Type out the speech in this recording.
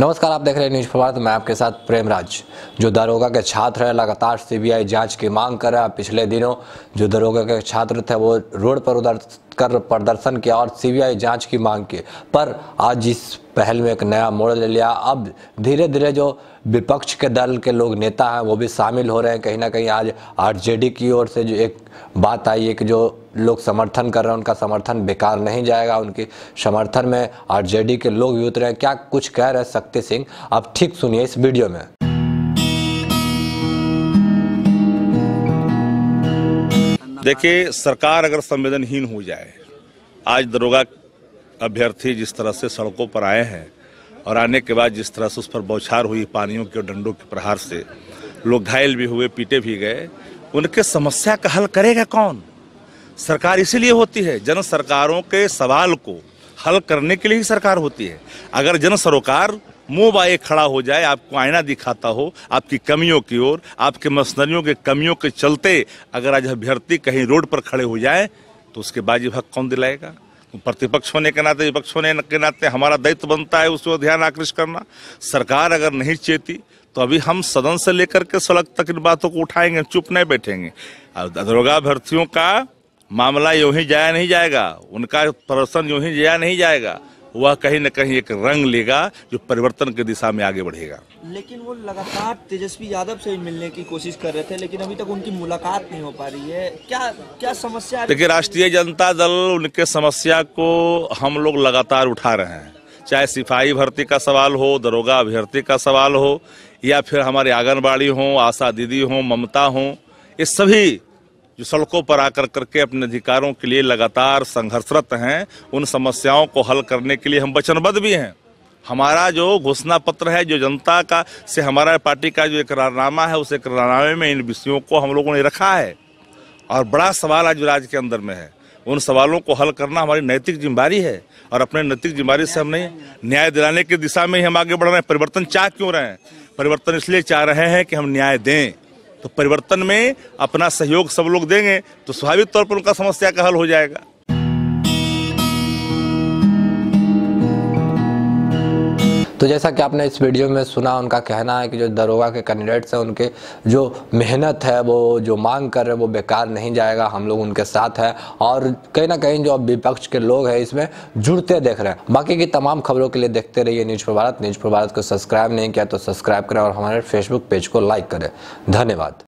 नमस्कार आप देख रहे हैं न्यूज प्रभात मैं आपके साथ प्रेमराज जो दरोगा के छात्र है लगातार सीबीआई जांच की मांग कर रहा है पिछले दिनों जो दरोगा के छात्र थे वो रोड पर उधर कर प्रदर्शन किया और सीबीआई जांच की मांग की पर आज इस पहल में एक नया मोड़ ले लिया अब धीरे धीरे जो विपक्ष के दल के लोग नेता हैं वो भी शामिल हो रहे हैं कहीं ना कहीं आज आरजेडी की ओर से जो एक बात आई है कि जो लोग समर्थन कर रहे हैं उनका समर्थन बेकार नहीं जाएगा उनके समर्थन में आरजेडी के लोग भी उतरे हैं क्या कुछ कह रहे हैं शक्ति सिंह आप ठीक सुनिए इस वीडियो में देखिए सरकार अगर संवेदनहीन हो जाए आज दरोगा अभ्यर्थी जिस तरह से सड़कों पर आए हैं और आने के बाद जिस तरह से उस पर बौछार हुई पानियों के डंडों के प्रहार से लोग घायल भी हुए पीटे भी गए उनके समस्या का हल करेगा कौन सरकार इसीलिए होती है जन सरकारों के सवाल को हल करने के लिए ही सरकार होती है अगर जन सरोकार मुंह बाए खड़ा हो जाए आपको आईना दिखाता हो आपकी कमियों की ओर आपके मशनरियों के कमियों के चलते अगर आज अभ्यर्थी कहीं रोड पर खड़े हो जाए तो उसके बाजी भाग कौन दिलाएगा प्रतिपक्ष होने के नाते विपक्ष होने के नाते हमारा दायित्व बनता है उसको ध्यान आकृष्ट करना सरकार अगर नहीं चेती तो अभी हम सदन से लेकर के सड़क तक इन बातों को उठाएंगे चुप नहीं बैठेंगे दरोगा अभ्यर्थियों का मामला यूं ही जाया नहीं जाएगा उनका प्रदर्शन यूं ही जाया नहीं जाएगा वह कहीं ना कहीं एक रंग लेगा जो परिवर्तन की दिशा में आगे बढ़ेगा लेकिन वो लगातार तेजस्वी यादव से मिलने की कोशिश कर रहे थे लेकिन अभी तक उनकी मुलाकात नहीं हो पा रही है क्या क्या समस्या देखिए राष्ट्रीय जनता दल उनके समस्या को हम लोग लगातार उठा रहे हैं चाहे सिपाही भर्ती का सवाल हो दरोगा अभ्यर्थी का सवाल हो या फिर हमारे आंगनबाड़ी हो आशा दीदी हो ममता हो ये सभी जो सड़कों पर आकर करके अपने अधिकारों के लिए लगातार संघर्षरत हैं उन समस्याओं को हल करने के लिए हम वचनबद्ध भी हैं हमारा जो घोषणा पत्र है जो जनता का से हमारा पार्टी का जो इकरारनामा है उस इकरारनामे में इन विषयों को हम लोगों ने रखा है और बड़ा सवाल आज राज्य के अंदर में है उन सवालों को हल करना हमारी नैतिक जिम्मेदारी है और अपने नैतिक जिम्मेदारी से हमने न्याय दिलाने की दिशा में ही हम आगे बढ़ रहे हैं परिवर्तन चाह क्यों रहे हैं परिवर्तन इसलिए चाह रहे हैं कि हम न्याय दें तो परिवर्तन में अपना सहयोग सब लोग देंगे तो स्वाभाविक तौर पर उनका समस्या का हल हो जाएगा तो जैसा कि आपने इस वीडियो में सुना उनका कहना है कि जो दरोगा के कैंडिडेट्स हैं उनके जो मेहनत है वो जो मांग कर रहे हैं वो बेकार नहीं जाएगा हम लोग उनके साथ हैं और कहीं ना कहीं जो अब विपक्ष के लोग हैं इसमें जुड़ते देख रहे हैं बाकी की तमाम खबरों के लिए देखते रहिए न्यूज़ पर भारत न्यूज़ पर भारत को सब्सक्राइब नहीं किया तो सब्सक्राइब करें और हमारे फेसबुक पेज को लाइक करें धन्यवाद